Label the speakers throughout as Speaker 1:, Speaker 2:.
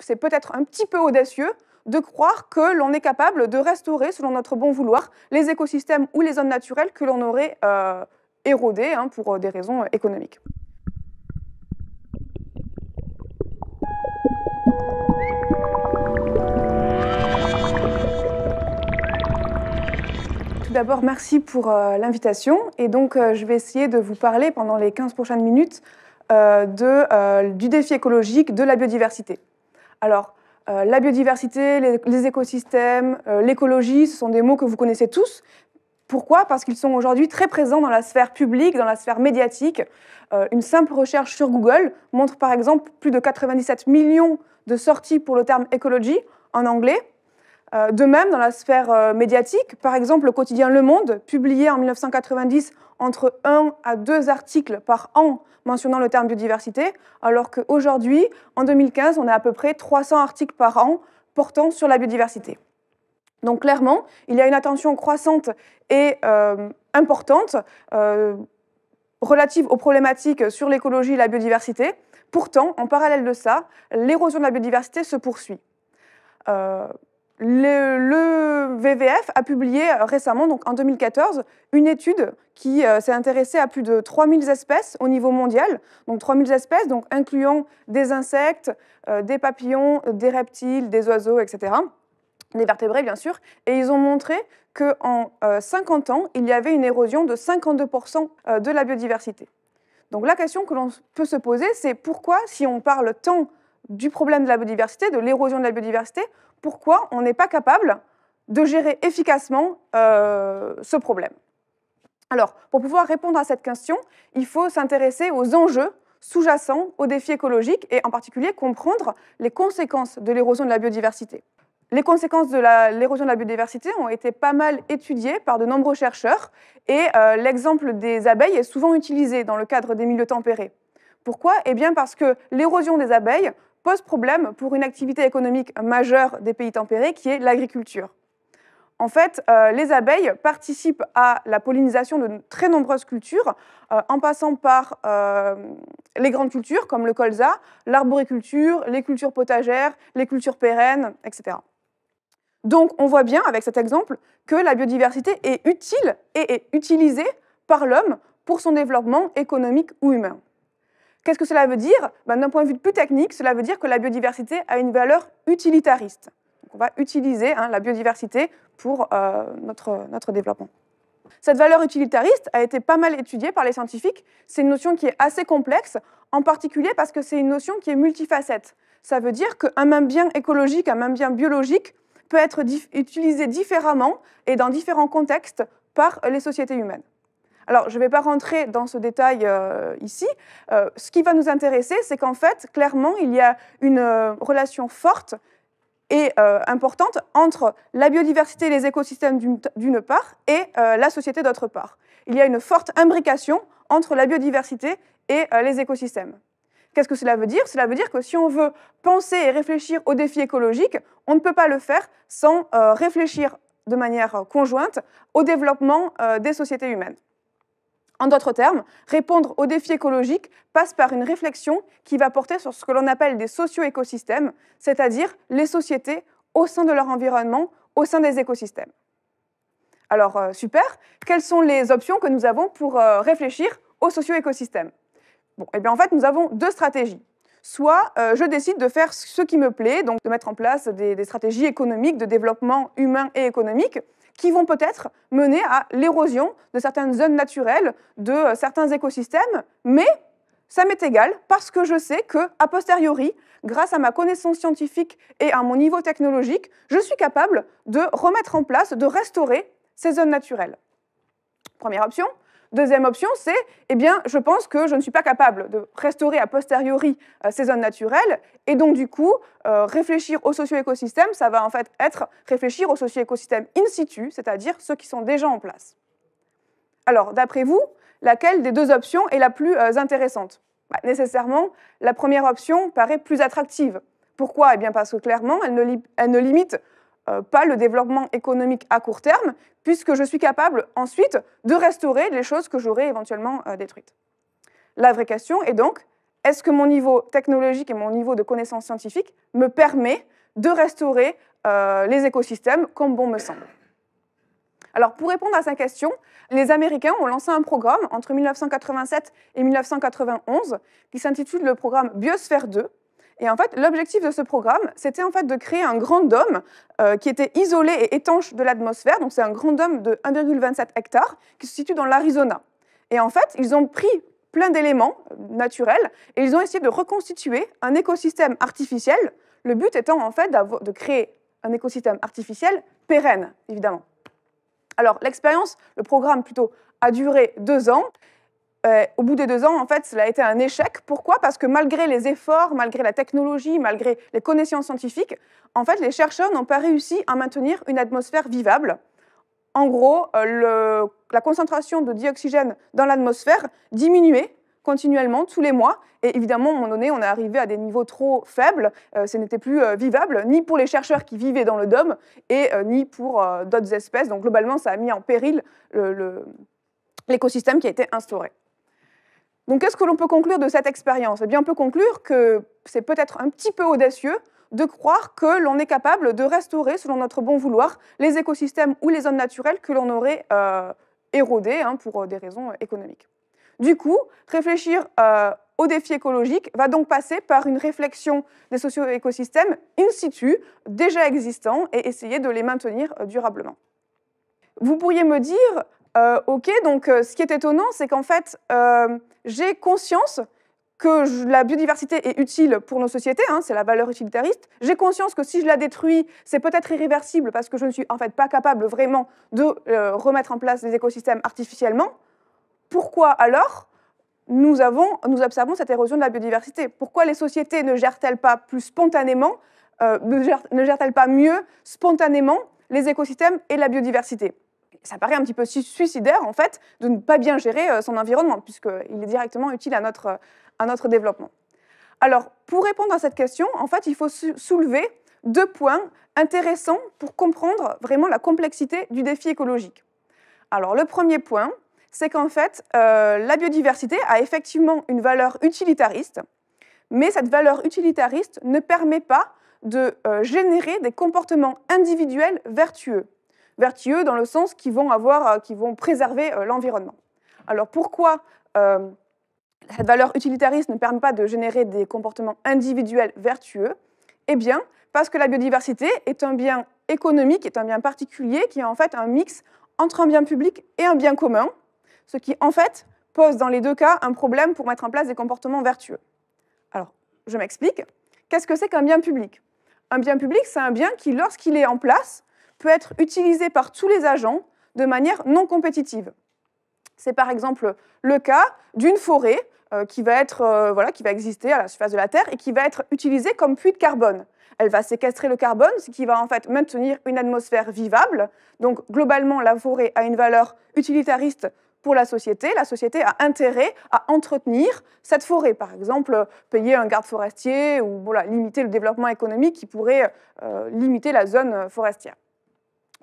Speaker 1: c'est peut-être un petit peu audacieux de croire que l'on est capable de restaurer, selon notre bon vouloir, les écosystèmes ou les zones naturelles que l'on aurait euh, érodées hein, pour euh, des raisons économiques. Tout d'abord, merci pour euh, l'invitation. Et donc, je vais essayer de vous parler pendant les 15 prochaines minutes du défi écologique de la biodiversité. Alors, euh, la biodiversité, les, écosystèmes, euh, l'écologie, ce sont des mots que vous connaissez tous. Pourquoi Parce qu'ils sont aujourd'hui très présents dans la sphère publique, dans la sphère médiatique. Euh, une simple recherche sur Google montre par exemple plus de 97 millions de sorties pour le terme écologie en anglais, euh, de même, dans la sphère euh, médiatique, par exemple, le quotidien Le Monde publiait en 1990 entre un à deux articles par an mentionnant le terme biodiversité, alors qu'aujourd'hui, en 2015, on a à peu près 300 articles par an portant sur la biodiversité. Donc clairement, il y a une attention croissante et euh, importante relative aux problématiques sur l'écologie et la biodiversité. Pourtant, en parallèle de ça, l'érosion de la biodiversité se poursuit le, VVF a publié euh, récemment, donc en 2014, une étude qui euh, s'est intéressée à plus de 3000 espèces au niveau mondial. Donc 3000 espèces, incluant des insectes, euh, des papillons, des reptiles, des oiseaux, etc. Des vertébrés, bien sûr. Et ils ont montré qu'en 50 ans, il y avait une érosion de 52% de la biodiversité. Donc la question que l'on peut se poser, c'est pourquoi, si on parle tant du problème de la biodiversité, de l'érosion de la biodiversité, pourquoi on n'est pas capable de gérer efficacement euh, ce problème. Alors, pour pouvoir répondre à cette question, il faut s'intéresser aux enjeux sous-jacents aux défis écologiques et en particulier comprendre les conséquences de l'érosion de la biodiversité. Les conséquences de l'érosion de la biodiversité ont été pas mal étudiées par de nombreux chercheurs et euh, l'exemple des abeilles est souvent utilisé dans le cadre des milieux tempérés. Pourquoi Eh bien parce que l'érosion des abeilles pose problème pour une activité économique majeure des pays tempérés qui est l'agriculture. En fait, euh, les abeilles participent à la pollinisation de très nombreuses cultures, euh, en passant par euh, les grandes cultures comme le colza, l'arboriculture, les cultures potagères, les cultures pérennes, etc. Donc on voit bien avec cet exemple que la biodiversité est utile et est utilisée par l'homme pour son développement économique ou humain. Qu'est-ce que cela veut dire ben, D'un point de vue plus technique, cela veut dire que la biodiversité a une valeur utilitariste. on va utiliser hein, la biodiversité pour euh, notre, notre développement. Cette valeur utilitariste a été pas mal étudiée par les scientifiques. C'est une notion qui est assez complexe, en particulier parce que c'est une notion qui est multifacette. Ça veut dire qu'un même bien écologique, un même bien biologique peut être utilisé différemment et dans différents contextes par les sociétés humaines. Alors, je ne vais pas rentrer dans ce détail euh, ici. Euh, ce qui va nous intéresser, c'est qu'en fait, clairement, il y a une euh, relation forte et importante entre la biodiversité et les écosystèmes d'une part et la société d'autre part. Il y a une forte imbrication entre la biodiversité et les écosystèmes. Qu'est-ce que cela veut dire Cela veut dire que si on veut penser et réfléchir aux défis écologiques, on ne peut pas le faire sans réfléchir de manière conjointe au développement des sociétés humaines. En d'autres termes, répondre aux défis écologiques passe par une réflexion qui va porter sur ce que l'on appelle des socio-écosystèmes, c'est-à-dire les sociétés au sein de leur environnement, au sein des écosystèmes. Alors, euh, super, quelles sont les options que nous avons pour euh, réfléchir aux socio-écosystèmes Bon, eh bien en fait, nous avons deux stratégies. Soit euh, je décide de faire ce qui me plaît, donc de mettre en place des stratégies économiques, de développement humain et économique, qui vont peut-être mener à l'érosion de certaines zones naturelles, de euh, certains écosystèmes, mais ça m'est égal parce que je sais que, a posteriori, grâce à ma connaissance scientifique et à mon niveau technologique, je suis capable de remettre en place, de restaurer ces zones naturelles. Première option. Deuxième option, c'est, eh bien, je pense que je ne suis pas capable de restaurer a posteriori euh, ces zones naturelles, et donc du coup, euh, réfléchir au socio-écosystème, ça va en fait être réfléchir au socio-écosystème in situ, c'est-à-dire ceux qui sont déjà en place. Alors, d'après vous, laquelle des deux options est la plus euh, intéressante bah, Nécessairement, la première option paraît plus attractive. Pourquoi Eh bien, parce que clairement, elle ne limite euh, pas le développement économique à court terme, puisque je suis capable ensuite de restaurer les choses que j'aurais éventuellement euh, détruites. La vraie question est donc, est-ce que mon niveau technologique et mon niveau de connaissances scientifique me permet de restaurer euh, les écosystèmes comme bon me semble alors, pour répondre à sa question, les Américains ont lancé un programme entre 1987 et 1991 qui s'intitule le programme Biosphère 2, et en fait, l'objectif de ce programme, c'était en fait de créer un grand dôme euh, qui était isolé et étanche de l'atmosphère. Donc c'est un grand dôme de 1,27 hectares qui se situe dans l'Arizona. Et en fait, ils ont pris plein d'éléments euh, naturels et ils ont essayé de reconstituer un écosystème artificiel. Le but étant en fait de créer un écosystème artificiel pérenne, évidemment. Alors l'expérience, le programme plutôt, a duré deux ans euh, au bout des deux ans, en fait, cela a été un échec. Pourquoi Parce que malgré les efforts, malgré la technologie, malgré les connaissances scientifiques, en fait, les chercheurs n'ont pas réussi à maintenir une atmosphère vivable. En gros, euh, la concentration de dioxygène dans l'atmosphère diminuait continuellement tous les mois. Et évidemment, à un moment donné, on est arrivé à des niveaux trop faibles. Euh, ce n'était plus vivable, ni pour les chercheurs qui vivaient dans le dôme, et ni pour d'autres espèces. Donc globalement, ça a mis en péril l'écosystème qui a été instauré. Donc qu'est-ce que l'on peut conclure de cette expérience eh bien, on peut conclure que c'est peut-être un petit peu audacieux de croire que l'on est capable de restaurer, selon notre bon vouloir, les écosystèmes ou les zones naturelles que l'on aurait euh, érodées hein, pour euh, des raisons économiques. Du coup, réfléchir euh, aux défis écologiques va donc passer par une réflexion des socio-écosystèmes in situ, déjà existants, et essayer de les maintenir durablement. Vous pourriez me dire, euh, ok, donc euh, ce qui est étonnant, c'est qu'en fait, euh, j'ai conscience que la biodiversité est utile pour nos sociétés, hein, c'est la valeur utilitariste. J'ai conscience que si je la détruis, c'est peut-être irréversible parce que je ne suis en fait pas capable vraiment de remettre en place des écosystèmes artificiellement. Pourquoi alors nous, nous observons cette érosion de la biodiversité. Pourquoi les sociétés ne gèrent-elles pas plus spontanément, ne gèrent-elles pas mieux spontanément les écosystèmes et la biodiversité ça paraît un petit peu suicidaire, en fait, de ne pas bien gérer euh, son environnement, puisqu'il est directement utile à notre, euh, à notre développement. Alors, pour répondre à cette question, en fait, il faut soulever deux points intéressants pour comprendre vraiment la complexité du défi écologique. Alors, le premier point, c'est qu'en fait, euh, la biodiversité a effectivement une valeur utilitariste, mais cette valeur utilitariste ne permet pas de générer des comportements individuels vertueux vertueux dans le sens qu'ils vont, avoir, euh, vont préserver euh, l'environnement. Alors pourquoi euh, cette valeur utilitariste ne permet pas de générer des comportements individuels vertueux Eh bien, parce que la biodiversité est un bien économique, est un bien particulier qui est en fait un mix entre un bien public et un bien commun, ce qui en fait pose dans les deux cas un problème pour mettre en place des comportements vertueux. Alors, je m'explique. Qu'est-ce que c'est qu'un bien public Un bien public, c'est un bien qui, lorsqu'il est en place, peut être utilisé par tous les agents de manière non compétitive. C'est par exemple le cas d'une forêt euh, qui, va être, euh, voilà, qui va exister à la surface de la Terre et qui va être utilisée comme puits de carbone. Elle va séquestrer le carbone, ce qui va en fait maintenir une atmosphère vivable. Donc globalement, la forêt a une valeur utilitariste pour la société. La société a intérêt à entretenir cette forêt, par exemple payer un garde forestier ou voilà, limiter le développement économique qui pourrait euh, limiter la zone forestière.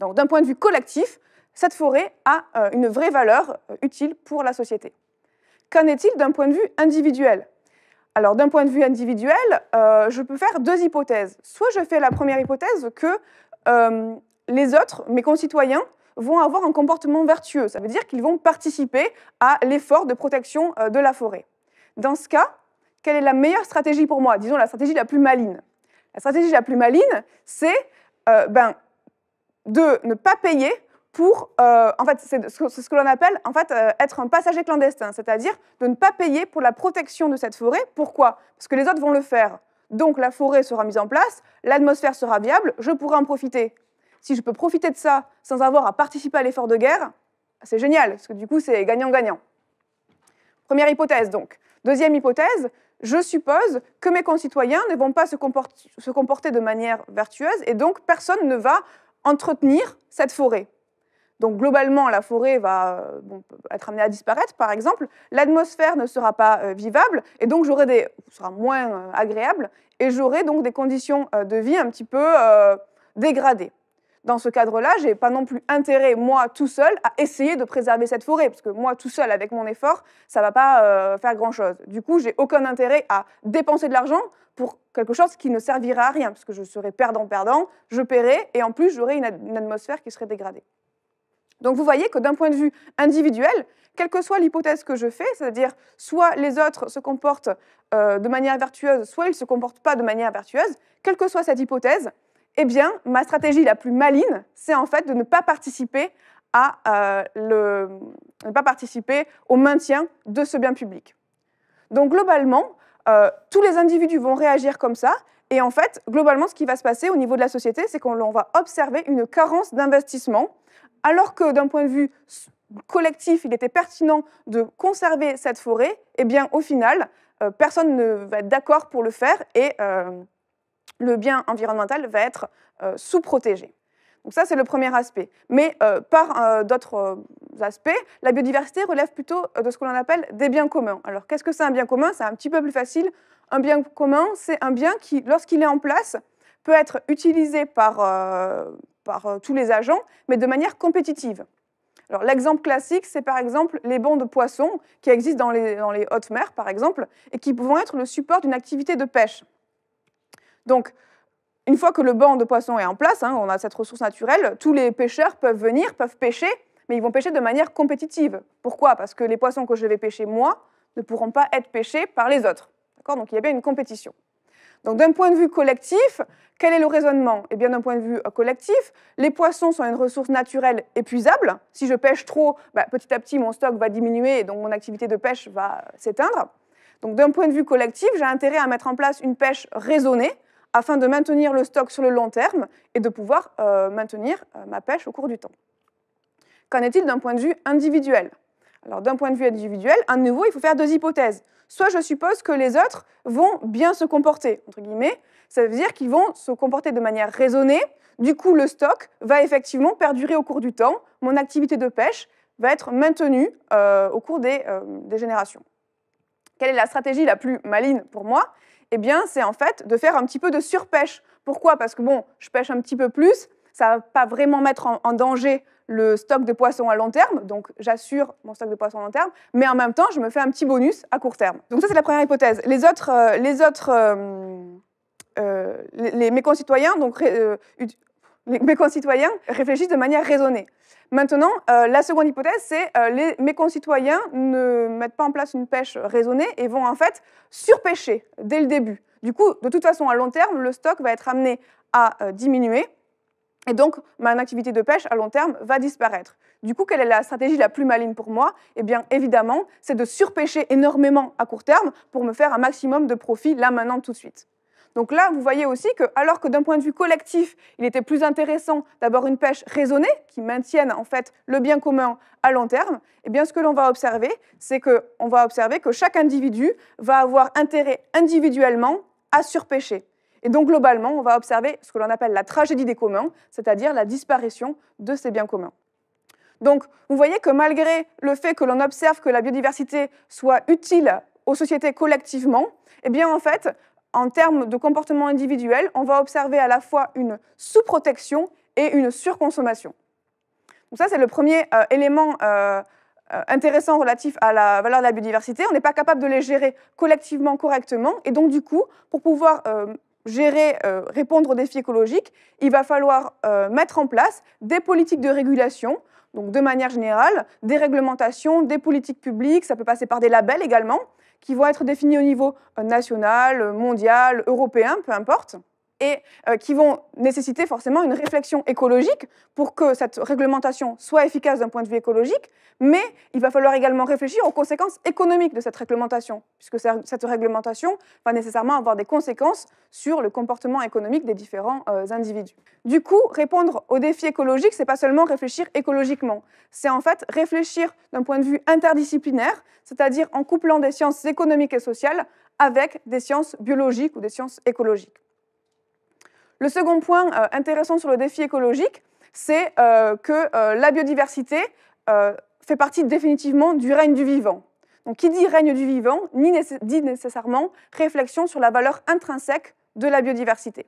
Speaker 1: Donc d'un point de vue collectif, cette forêt a euh, une vraie valeur euh, utile pour la société. Qu'en est-il d'un point de vue individuel Alors d'un point de vue individuel, euh, je peux faire deux hypothèses. Soit je fais la première hypothèse que les autres, mes concitoyens, vont avoir un comportement vertueux. Ça veut dire qu'ils vont participer à l'effort de protection de la forêt. Dans ce cas, quelle est la meilleure stratégie pour moi Disons la stratégie la plus maligne. La stratégie la plus maligne, c'est ben, de ne pas payer pour, euh, en fait, c'est ce que l'on appelle en fait euh, être un passager clandestin, c'est-à-dire de ne pas payer pour la protection de cette forêt. Pourquoi Parce que les autres vont le faire. Donc la forêt sera mise en place, l'atmosphère sera viable, je pourrai en profiter. Si je peux profiter de ça sans avoir à participer à l'effort de guerre, c'est génial, parce que du coup c'est gagnant-gagnant. Première hypothèse donc. Deuxième hypothèse, je suppose que mes concitoyens ne vont pas se, comporter de manière vertueuse et donc personne ne va entretenir cette forêt. Donc globalement, la forêt va euh, être amenée à disparaître, par exemple. L'atmosphère ne sera pas euh, vivable et donc j'aurai des, sera moins euh, agréable et j'aurai donc des conditions de vie un petit peu dégradées. Dans ce cadre-là, j'ai pas non plus intérêt moi tout seul à essayer de préserver cette forêt parce que moi tout seul avec mon effort, ça ne va pas faire grand-chose. Du coup, j'ai aucun intérêt à dépenser de l'argent pour quelque chose qui ne servira à rien, parce que je serai perdant-perdant, je paierai, et en plus j'aurai une, atmosphère qui serait dégradée. Donc vous voyez que d'un point de vue individuel, quelle que soit l'hypothèse que je fais, c'est-à-dire soit les autres se comportent euh, de manière vertueuse, soit ils ne se comportent pas de manière vertueuse, quelle que soit cette hypothèse, eh bien, ma stratégie la plus maline c'est en fait de ne pas participer à euh, ne pas participer au maintien de ce bien public. Donc globalement, euh, tous les individus vont réagir comme ça. Et en fait, globalement, ce qui va se passer au niveau de la société, c'est qu'on va observer une carence d'investissement, alors que d'un point de vue collectif, il était pertinent de conserver cette forêt, eh bien, au final, euh, personne ne va être d'accord pour le faire et euh, le bien environnemental va être sous-protégé. Donc ça, c'est le premier aspect. Mais euh, par euh, d'autres euh, aspects, la biodiversité relève plutôt de ce que l'on appelle des biens communs. Alors qu'est-ce que c'est un bien commun C'est un petit peu plus facile. Un bien commun, c'est un bien qui, lorsqu'il est en place, peut être utilisé par, tous les agents, mais de manière compétitive. Alors l'exemple classique, c'est par exemple les bancs de poissons qui existent dans les, dans les hautes mers, par exemple, et qui vont être le support d'une activité de pêche. Donc, une fois que le banc de poissons est en place, hein, on a cette ressource naturelle, tous les pêcheurs peuvent venir, peuvent pêcher, mais ils vont pêcher de manière compétitive. Pourquoi Parce que les poissons que je vais pêcher moi ne pourront pas être pêchés par les autres. Donc il y a bien une compétition. Donc d'un point de vue collectif, quel est le raisonnement Et eh bien d'un point de vue euh, collectif, les poissons sont une ressource naturelle épuisable. Si je pêche trop, bah, petit à petit mon stock va diminuer et donc mon activité de pêche va s'éteindre. Donc d'un point de vue collectif, j'ai intérêt à mettre en place une pêche raisonnée afin de maintenir le stock sur le long terme et de pouvoir euh, maintenir euh, ma pêche au cours du temps. Qu'en est-il d'un point de vue individuel Alors d'un point de vue individuel, à nouveau, il faut faire deux hypothèses. Soit je suppose que les autres vont bien se comporter, entre guillemets, ça veut dire qu'ils vont se comporter de manière raisonnée, du coup le stock va effectivement perdurer au cours du temps, mon activité de pêche va être maintenue euh, au cours des, des générations. Quelle est la stratégie la plus maligne pour moi eh bien, c'est en fait de faire un petit peu de surpêche. Pourquoi Parce que bon, je pêche un petit peu plus, ça ne va pas vraiment mettre en, danger le stock de poissons à long terme, donc j'assure mon stock de poissons à long terme, mais en même temps, je me fais un petit bonus à court terme. Donc ça, c'est la première hypothèse. Les autres, euh, les autres euh, euh, les, mes concitoyens donc, mes concitoyens réfléchissent de manière raisonnée. Maintenant, euh, la seconde hypothèse, c'est euh, mes concitoyens ne mettent pas en place une pêche raisonnée et vont en fait surpêcher dès le début. Du coup, de toute façon, à long terme, le stock va être amené à euh, diminuer et donc mon activité de pêche à long terme va disparaître. Du coup, quelle est la stratégie la plus maligne pour moi Eh bien, évidemment, c'est de surpêcher énormément à court terme pour me faire un maximum de profit là maintenant tout de suite. Donc là, vous voyez aussi que, alors que d'un point de vue collectif, il était plus intéressant d'avoir une pêche raisonnée qui maintienne en fait le bien commun à long terme, eh bien, ce que l'on va observer, c'est que va observer que chaque individu va avoir intérêt individuellement à surpêcher. Et donc globalement, on va observer ce que l'on appelle la tragédie des communs, c'est-à-dire la disparition de ces biens communs. Donc vous voyez que malgré le fait que l'on observe que la biodiversité soit utile aux sociétés collectivement, eh bien en fait, en termes de comportement individuel, on va observer à la fois une sous-protection et une surconsommation. Donc ça, c'est le premier euh, élément euh, euh, intéressant relatif à la valeur de la biodiversité. On n'est pas capable de les gérer collectivement correctement. Et donc, du coup, pour pouvoir gérer, répondre aux défis écologiques, il va falloir mettre en place des politiques de régulation. Donc, de manière générale, des réglementations, des politiques publiques, ça peut passer par des labels également, qui vont être définis au niveau euh, national, mondial, européen, peu importe et euh, qui vont nécessiter forcément une réflexion écologique pour que cette réglementation soit efficace d'un point de vue écologique, mais il va falloir également réfléchir aux conséquences économiques de cette réglementation, puisque cette réglementation va nécessairement avoir des conséquences sur le comportement économique des différents euh, individus. Du coup, répondre aux défis écologiques, n'est pas seulement réfléchir écologiquement, c'est en fait réfléchir d'un point de vue interdisciplinaire, c'est-à-dire en couplant des sciences économiques et sociales avec des sciences biologiques ou des sciences écologiques. Le second point euh, intéressant sur le défi écologique, c'est euh, que euh, la biodiversité fait partie définitivement du règne du vivant. Donc qui dit règne du vivant ni dit nécessairement réflexion sur la valeur intrinsèque de la biodiversité.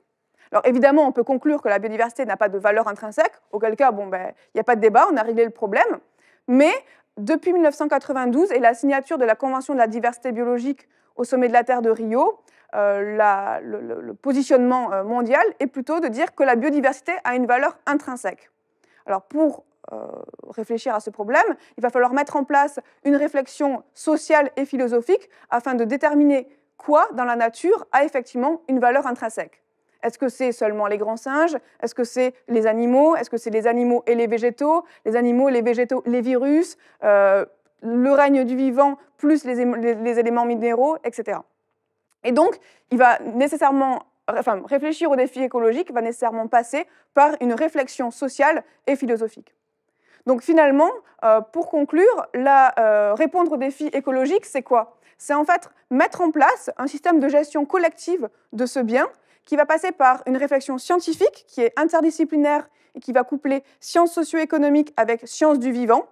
Speaker 1: Alors évidemment, on peut conclure que la biodiversité n'a pas de valeur intrinsèque, auquel cas, bon, ben, il n'y a pas de débat, on a réglé le problème. Mais depuis 1992 et la signature de la Convention de la diversité biologique au sommet de la Terre de Rio, euh, le, positionnement euh, mondial est plutôt de dire que la biodiversité a une valeur intrinsèque. Alors pour euh, réfléchir à ce problème, il va falloir mettre en place une réflexion sociale et philosophique afin de déterminer quoi dans la nature a effectivement une valeur intrinsèque. Est-ce que c'est seulement les grands singes Est-ce que c'est les animaux Est-ce que c'est les animaux et les végétaux Les animaux, les végétaux, les virus, le règne du vivant, plus les éléments minéraux, etc. Et donc, il va nécessairement enfin, réfléchir aux défis écologiques va nécessairement passer par une réflexion sociale et philosophique. Donc finalement, euh, pour conclure, euh, répondre aux défis écologiques, c'est quoi C'est en fait mettre en place un système de gestion collective de ce bien qui va passer par une réflexion scientifique qui est interdisciplinaire et qui va coupler sciences socio-économiques avec sciences du vivant.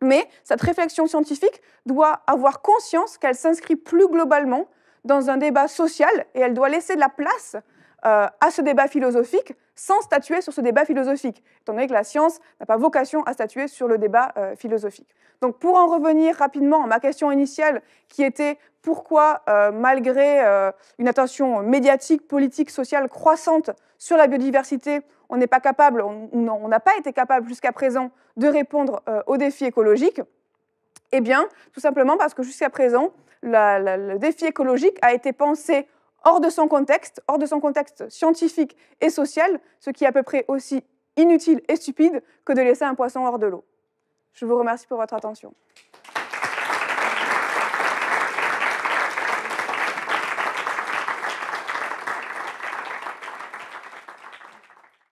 Speaker 1: Mais cette réflexion scientifique doit avoir conscience qu'elle s'inscrit plus globalement dans un débat social et elle doit laisser de la place euh, à ce débat philosophique sans statuer sur ce débat philosophique, étant donné que la science n'a pas vocation à statuer sur le débat euh, philosophique. Donc pour en revenir rapidement à ma question initiale qui était pourquoi, euh, malgré une attention médiatique, politique, sociale croissante sur la biodiversité, on n'est pas capable, on n'a pas été capable jusqu'à présent de répondre aux défis écologiques eh bien, tout simplement parce que jusqu'à présent, le défi écologique a été pensé hors de son contexte, hors de son contexte scientifique et social, ce qui est à peu près aussi inutile et stupide que de laisser un poisson hors de l'eau. Je vous remercie pour votre attention.